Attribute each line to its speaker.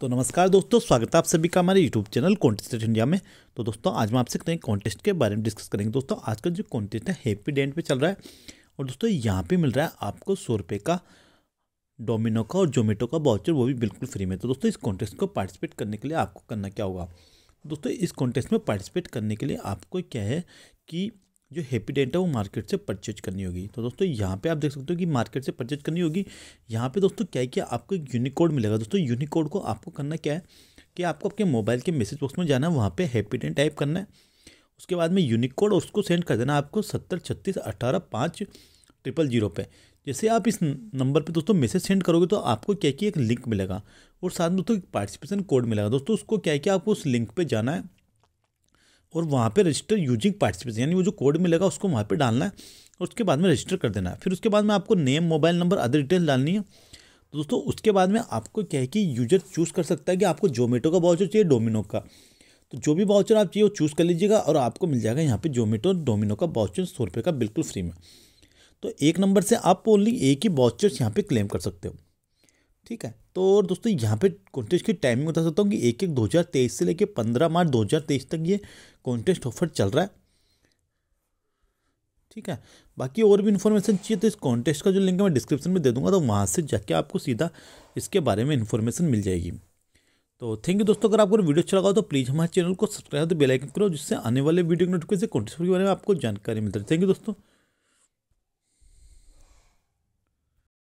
Speaker 1: तो नमस्कार दोस्तों स्वागत है आप सभी का हमारे यूट्यूब चैनल कॉन्टेस्ट इंडिया में तो दोस्तों आज मैं आपसे कहीं कॉन्टेस्ट के बारे में डिस्कस करेंगे दोस्तों आज का जो कॉन्टेस्ट है हैप्पी डेंट पे चल रहा है और दोस्तों यहाँ पे मिल रहा है आपको सौ रुपये का डोमिनो का और जोमेटो का बाउचर वो भी बिल्कुल फ्री में तो दोस्तों इस कॉन्टेस्ट को पार्टिसिपेट करने के लिए आपको करना क्या होगा दोस्तों इस कॉन्टेस्ट में पार्टिसिपेट करने के लिए आपको क्या है कि जो हैप्पीडेंट है वो मार्केट से परचेज करनी होगी तो दोस्तों यहाँ पे आप देख सकते हो कि मार्केट से परचेज करनी होगी यहाँ पे दोस्तों क्या है कि आपको एक यूनिकोड मिलेगा दोस्तों यूनिकोड को आपको करना क्या है कि आपको आपके मोबाइल के मैसेज बॉक्स में जाना है वहाँ पर हैप्पीडेंट टाइप करना है उसके बाद में यूनिकोड उसको सेंड कर देना आपको सत्तर छत्तीस अठारह पाँच ट्रिपल जीरो पे जैसे आप इस नंबर पे दोस्तों मैसेज सेंड करोगे तो आपको क्या कि एक लिंक मिलेगा और साथ में दोस्तों एक पार्टिसिपेशन कोड मिलेगा दोस्तों उसको क्या है कि आपको उस लिंक पे जाना है और वहाँ पे रजिस्टर यूजिंग पार्टिसिपेशन यानी वो जो कोड मिलेगा उसको वहाँ पे डालना है और उसके बाद में रजिस्टर कर देना है फिर उसके बाद में आपको name mobile number other detail डालनी है तो दोस्तों उसके बाद में आपको क्या है कि यूजर चूज़ कर सकता है कि आपको जोमेटो का वाउचर चाहिए डोमिनो का तो जो भी वाउचर आप चाहिए वो चूज़ कर लीजिएगा और आपको मिल जाएगा यहाँ पे जोमेटो डोमिनो का वाउचर सौ रुपये का बिल्कुल फ्री में तो एक नंबर से आप ओनली एक ही वाउचर्स यहाँ पर क्लेम कर सकते हो ठीक है तो और दोस्तों यहाँ पे कॉन्टेस्ट की टाइमिंग बता सकता हूँ कि एक एक 2023 से लेके 15 मार्च 2023 तक ये कॉन्टेस्ट ऑफर चल रहा है ठीक है बाकी और भी इन्फॉर्मेशन चाहिए तो इस कॉन्टेस्ट का जो लिंक है मैं डिस्क्रिप्शन में दे दूंगा तो वहाँ से जाके आपको सीधा इसके बारे में इन्फॉर्मेशन मिल जाएगी तो थैंक यू दोस्तों अगर आपको वीडियो अच्छा लगा तो प्लीज़ हमारे चैनल को सब्सक्राइब तो बेलाइकन करो जिससे आने वाले वीडियो के नोटिफिकेशन कॉन्टेस्ट के बारे में आपको जानकारी मिलती है थैंक यू दोस्तों